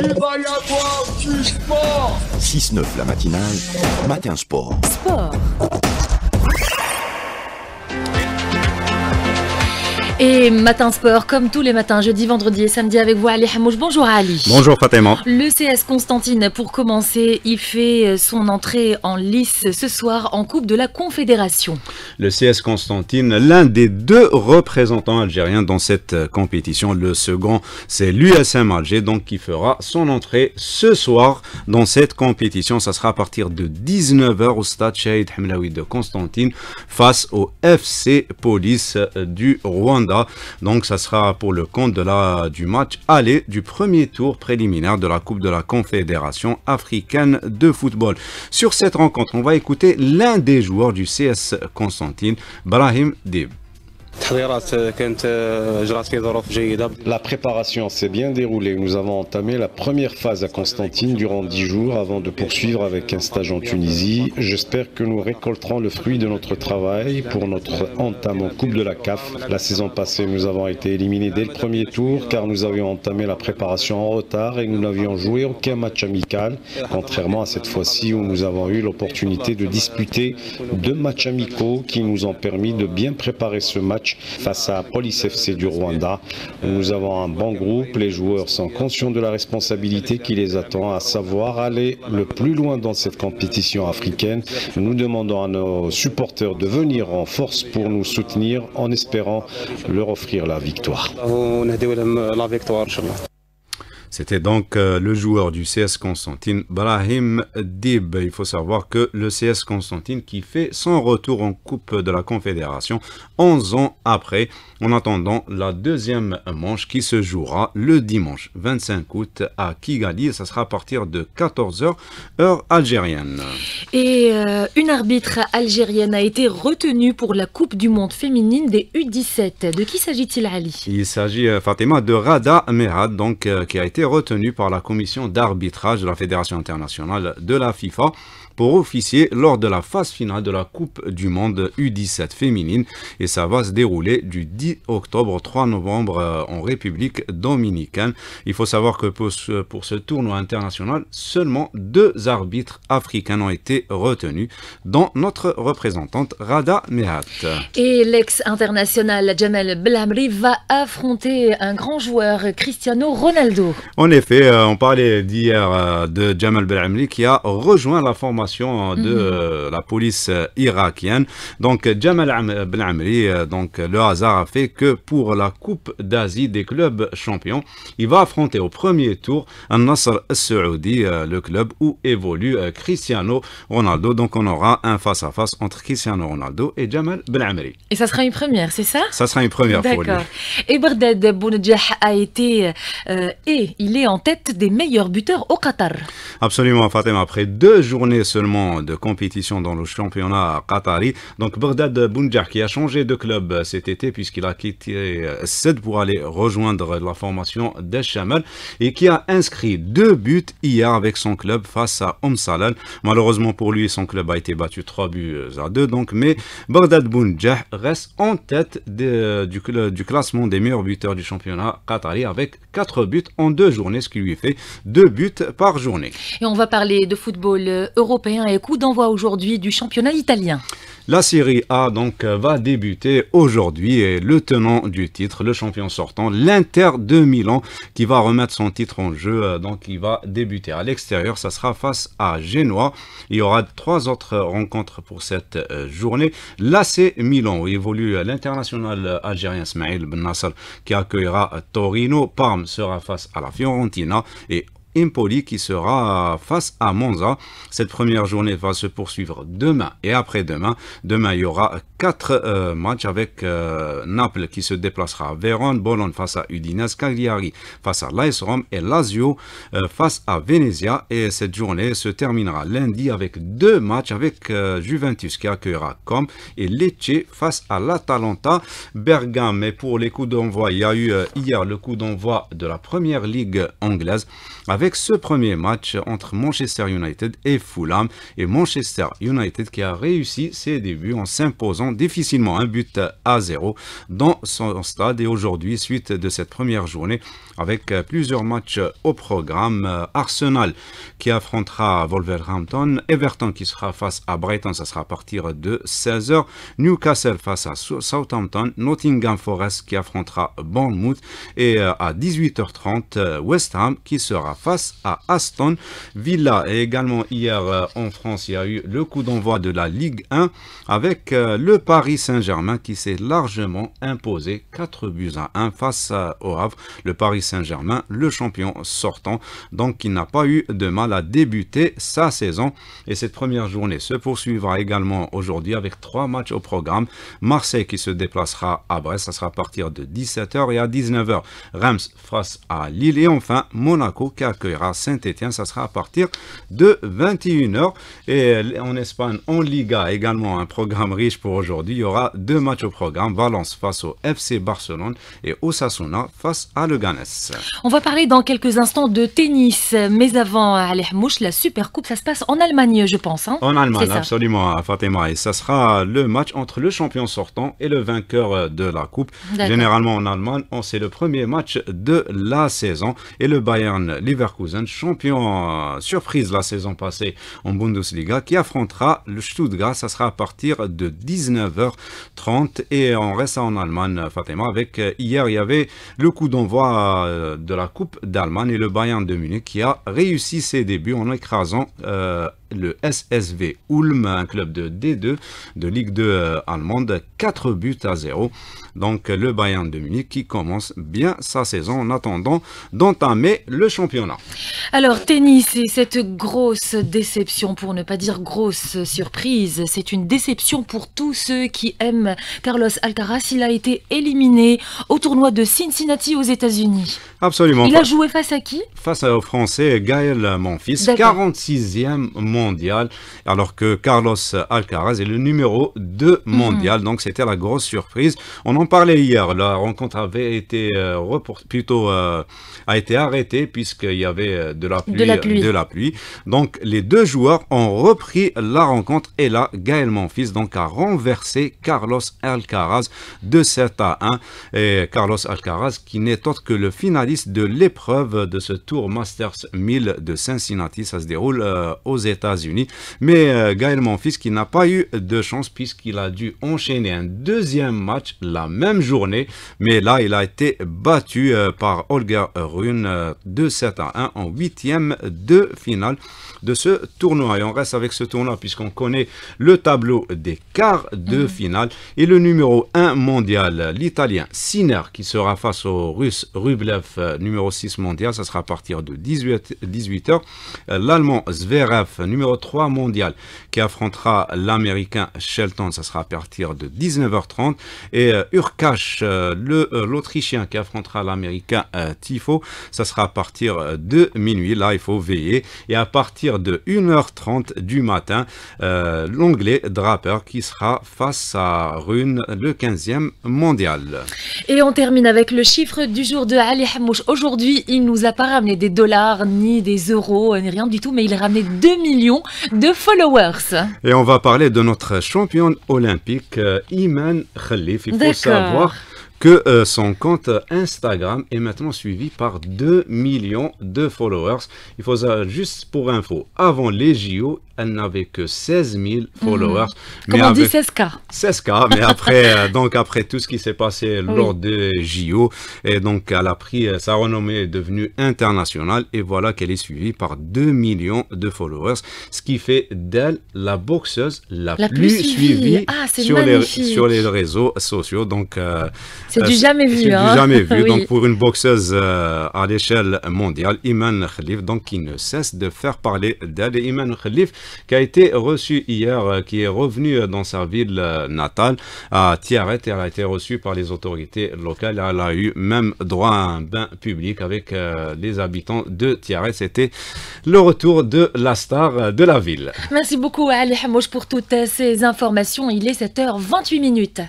Il va y avoir du sport 6-9 la matinale, matin sport. Sport Et Matin Sport, comme tous les matins, jeudi, vendredi et samedi avec vous, Ali Hamouch. Bonjour Ali. Bonjour Fatima. Le CS Constantine, pour commencer, il fait son entrée en lice ce soir en Coupe de la Confédération. Le CS Constantine, l'un des deux représentants algériens dans cette compétition. Le second, c'est l'USM Alger, donc qui fera son entrée ce soir dans cette compétition. Ça sera à partir de 19h au stade Shahid Hamlaoui de Constantine face au FC Police du Rwanda. Donc ça sera pour le compte de la, du match aller du premier tour préliminaire de la Coupe de la Confédération africaine de football. Sur cette rencontre, on va écouter l'un des joueurs du CS Constantine, Brahim Dib. La préparation s'est bien déroulée. Nous avons entamé la première phase à Constantine durant 10 jours avant de poursuivre avec un stage en Tunisie. J'espère que nous récolterons le fruit de notre travail pour notre entame en Coupe de la CAF. La saison passée, nous avons été éliminés dès le premier tour car nous avions entamé la préparation en retard et nous n'avions joué aucun match amical, contrairement à cette fois-ci où nous avons eu l'opportunité de disputer deux matchs amicaux qui nous ont permis de bien préparer ce match face à Police FC du Rwanda. Nous avons un bon groupe, les joueurs sont conscients de la responsabilité qui les attend, à savoir aller le plus loin dans cette compétition africaine. Nous demandons à nos supporters de venir en force pour nous soutenir en espérant leur offrir la victoire. C'était donc euh, le joueur du CS Constantine, Brahim Dib. Il faut savoir que le CS Constantine qui fait son retour en Coupe de la Confédération 11 ans après, en attendant la deuxième manche qui se jouera le dimanche 25 août à Kigali. ça sera à partir de 14h, heure algérienne. Et euh, une arbitre algérienne a été retenue pour la Coupe du Monde féminine des U17. De qui s'agit-il, Ali Il s'agit, euh, Fatima, de Rada Merad, donc, qui a été retenu par la commission d'arbitrage de la Fédération internationale de la FIFA pour officier lors de la phase finale de la Coupe du Monde U17 féminine et ça va se dérouler du 10 octobre au 3 novembre euh, en République dominicaine. Il faut savoir que pour ce, tournoi international, seulement deux arbitres africains ont été retenus, dont notre représentante Rada Mehat. Et l'ex-international Jamel Blamri va affronter un grand joueur, Cristiano Ronaldo. En effet, euh, on parlait d'hier euh, de Jamel Blamri qui a rejoint la formation de mhm. euh, la police euh, irakienne. Donc Jamal Ben Amri, euh, donc le hasard a fait que pour la Coupe d'Asie des clubs champions, il va affronter au premier tour un nassr Saoudi, le club où évolue Cristiano Ronaldo. Donc on aura un face-à-face entre Cristiano Ronaldo et Jamal Ben Amri. Et ça sera une première, c'est ça Ça sera une première D'accord. Et Bardad Bounedjah a été et il est en tête des meilleurs buteurs au Qatar. Absolument, Fatima. Après deux journées ce de compétition dans le championnat qatari. Donc Bordad Bounja qui a changé de club cet été puisqu'il a quitté euh, Sed pour aller rejoindre la formation d'Echamal et qui a inscrit deux buts hier avec son club face à Salal Malheureusement pour lui, son club a été battu trois buts à deux Donc, mais bordel bounja reste en tête du, classement des meilleurs buteurs du championnat qatari avec quatre buts en deux journées, ce qui lui fait deux buts par journée. Et on va parler de football euh, européen et coup d'envoi aujourd'hui du championnat italien. La Série A donc va débuter aujourd'hui et le tenant du titre, le champion sortant, l'Inter de Milan, qui va remettre son titre en jeu. Euh, donc il va débuter à l'extérieur, ça sera face à Génois. Il y aura trois autres rencontres pour cette euh, journée. L'AC Milan où évolue l'international algérien Smaïl Ben Nasser qui accueillera Torino. Parme sera face à la Fiorentina et Impoli qui sera face à Monza. Cette première journée va se poursuivre demain et après-demain. Demain, il y aura 4 euh, matchs avec euh, Naples qui se déplacera à Vérone, Bologne face à Udinese, Cagliari face à l'AS et Lazio euh, face à Venezia. Et cette journée se terminera lundi avec deux matchs avec Juventus qui accueillera Com et Lecce face à l'Atalanta Bergame. Et pour les coups d'envoi, il y a eu hier le coup d'envoi de la première ligue anglaise avec ce premier match entre Manchester United et Fulham et Manchester United qui a réussi ses débuts en s'imposant difficilement un but à zéro dans son stade. Et aujourd'hui, suite de cette première journée, avec plusieurs matchs au programme, Arsenal qui affrontera Wolverhampton, Everton qui sera face à Brighton, ça sera à partir de 16h, Newcastle face à Southampton, Nottingham Forest qui affrontera Bournemouth et euh, à 18h30, West Ham qui sera face à Aston Villa. Et également hier euh, en France, il y a eu le coup d'envoi de la Ligue 1 avec euh, le Paris Saint-Germain qui s'est largement imposé 4 buts à 1 face au Havre. Le Paris Saint-Germain, le champion sortant, donc qui n'a pas eu de mal à débuter sa saison. Et cette première journée se poursuivra également aujourd'hui avec trois matchs au programme. Marseille qui se déplacera à Brest, ça sera à partir de 17h et à 19h. Reims face à Lille et enfin Monaco qui accueillera Saint-Etienne, ça sera à partir de 21h. Et en Espagne, en Liga également un programme riche pour aujourd'hui, il y aura deux matchs au programme, Valence face au FC Barcelone et Osasuna face à Leganés. On va parler dans quelques instants de tennis, mais avant, mouche la Super Coupe, ça se passe en Allemagne, je pense. Hein. en Allemagne, absolument, Fatima. Et ça sera le match entre le champion sortant et le vainqueur de la Coupe. Généralement, en Allemagne, c'est le premier match de la saison. Et le Bayern Leverkusen, champion euh, surprise la saison passée en Bundesliga, qui affrontera le Stuttgart. Ça sera à partir de 19 9 h 30 Et on reste en Allemagne, Fatima, avec euh, hier, il y avait le coup d'envoi euh, de la Coupe d'Allemagne et le Bayern de Munich qui a réussi ses débuts en écrasant euh, le SSV Ulm, un club de D2 de Ligue 2 allemande, 4 buts à 0. Donc le Bayern de Munich qui commence bien sa saison en attendant d'entamer le championnat. Alors tennis et cette grosse déception, pour ne pas dire grosse surprise, c'est une déception pour tous ceux qui aiment Carlos Alcaraz, il a été éliminé au tournoi de Cincinnati aux États-Unis. Absolument. Il a joué face à qui Face au Français Gaël Monfils, 46e mondial, alors que Carlos Alcaraz est le numéro 2 mhm. mondial. Donc c'était la grosse surprise. On en parlait hier. La rencontre avait été euh, plutôt euh, a été arrêtée puisqu'il y avait euh, de la, pluie, de la pluie. Donc les deux joueurs ont repris la rencontre et là Gaël Monfils donc a renversé c'est Carlos Alcaraz de 7 à 1. Et Carlos Alcaraz qui n'est autre que le finaliste de l'épreuve de ce Tour Masters 1000 de Cincinnati. Ça se déroule euh, aux États-Unis. Mais euh, Gaël Monfils qui n'a pas eu de chance puisqu'il a dû enchaîner un deuxième match la même journée. Mais là, il a été battu euh, par Olga Rune de 7 à 1 en huitième de finale de ce tournoi. Et on reste avec ce tournoi puisqu'on connaît le tableau des quarts de mhm. finale. Et le numéro 1 mondial, l'Italien Sinner, qui sera face au Russe Rublev, euh, numéro 6 mondial. Ça sera à partir de 18, h euh, L'Allemand Zverev, numéro 3 mondial, qui affrontera l'Américain Shelton. Ça sera à partir de 19h30. Et euh, Urkash, l'Autrichien, qui affrontera l'Américain Tifo. Ça sera à partir de minuit. Là, il faut veiller. Et à partir de 1h30 du matin, l'anglais Draper qui sera face à Rune, le 15e mondial. Et on termine avec le chiffre du jour de Ali Hamouch. Aujourd'hui, il nous a pas ramené des dollars, ni des euros, ni rien du tout, mais il a ramené 2 millions de followers. Et on va parler de notre championne olympique, euh, Iman Khalif. Il faut savoir que euh, son compte Instagram est maintenant suivi par 2 millions de followers. Il faut juste pour info, avant les JO, elle n'avait que 16 000 mhm. followers. Comment on dit 16K. 16K, mais après, euh, donc après tout ce qui s'est passé lors des JO, et donc elle a pris, euh, sa renommée est devenue internationale, et voilà qu'elle est suivie par 2 millions de followers, ce qui fait d'elle la boxeuse la, plus, suivie, ah, sur, les, sur, les, réseaux sociaux. Donc, c'est du euh, hein. jamais vu. Hein. Du jamais vu. Donc pour une boxeuse euh, à l'échelle mondiale, Iman Khalif, donc qui ne cesse de faire parler d'elle. Iman Khalif qui a été reçue hier, euh, qui est revenue dans sa ville natale à Tiaret. Elle a été reçue par les autorités locales. Elle a eu même droit à un bain public avec les habitants de Tiaret. C'était le retour de la star de la ville. Merci beaucoup Ali Hamouche pour toutes ces informations. Il est 7h28 minutes.